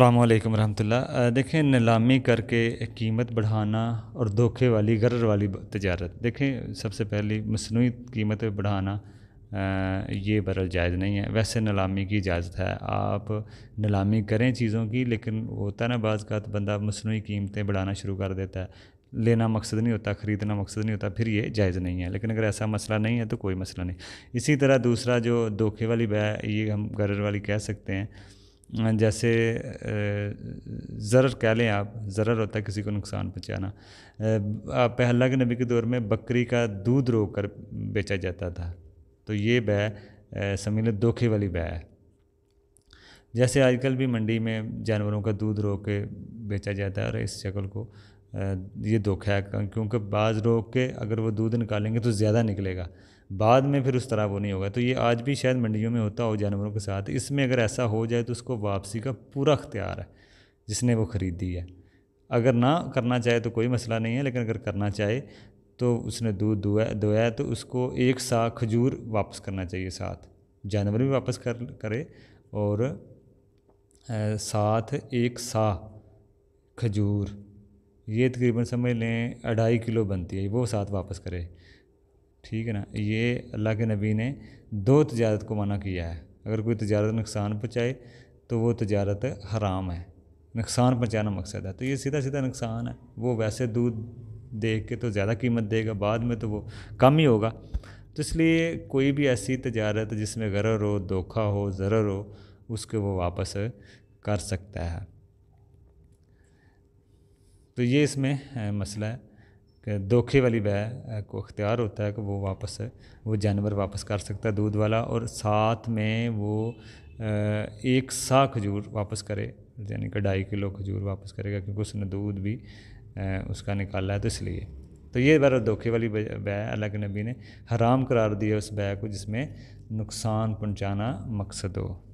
अल्लाम रहमतुल्ला देखें नीलामी करके कीमत बढ़ाना और धोखे वाली गर्र वाली तजारत देखें सबसे पहली मसनू कीमत बढ़ाना ये बरल जायज़ नहीं है वैसे नीलामी की इजाज़त है आप नीलामी करें चीज़ों की लेकिन होता ना बाज़ का तो बंदा मसनू कीमतें बढ़ाना शुरू कर देता है लेना मकसद नहीं होता ख़रीदना मकसद नहीं होता फिर ये जायज़ नहीं है लेकिन अगर ऐसा मसला नहीं है तो कोई मसला नहीं इसी तरह दूसरा जो धोखे वाली बह ये हम गर्र वाली कह सकते हैं जैसे ज़र कह लें आप ज़र होता है किसी को नुकसान पहुँचाना पहला के नबी के दौर में बकरी का दूध रो कर बेचा जाता था तो ये बै समझ धोखे वाली बै है जैसे आजकल भी मंडी में जानवरों का दूध रो के बेचा जाता है और इस शक्ल को ये धोखा है क्योंकि बाज रोक के अगर वो दूध निकालेंगे तो ज़्यादा निकलेगा बाद में फिर उस तरह वो नहीं होगा तो ये आज भी शायद मंडियों में होता हो जानवरों के साथ इसमें अगर ऐसा हो जाए तो उसको वापसी का पूरा अख्तियार है जिसने वो ख़रीदी है अगर ना करना चाहे तो कोई मसला नहीं है लेकिन अगर करना चाहे तो उसने दूध दोया है तो उसको एक सा खजूर वापस करना चाहिए साथ जानवर भी वापस कर करे और साथ एक सा खजूर ये तकरीबन समझ लें अढ़ाई किलो बनती है वो साथ वापस करे ठीक है ना ये अल्लाह के नबी ने दो तजारत को मना किया है अगर कोई तजारत नुकसान पहुँचाए तो वो तजारत हराम है नुकसान पहुँचाना मकसद है तो ये सीधा सीधा नुकसान है वो वैसे दूध देख के तो ज़्यादा कीमत देगा बाद में तो वो कम ही होगा तो इसलिए कोई भी ऐसी तजारत जिसमें गरर हो धोखा हो ज़र हो उसके वो वापस कर सकता है तो ये इसमें मसला है कि धोखे वाली बह को अख्तियार होता है कि वो वापस वो जानवर वापस कर सकता है दूध वाला और साथ में वो एक सा खजूर वापस करे यानी कि ढाई किलो खजूर वापस करेगा क्योंकि उसने दूध भी उसका निकाला है तो इसलिए तो ये बार धोखे वाली बै अल्लाह के नबी ने हराम करार दिया उस बै को जिसमें नुकसान पहुँचाना मकसद हो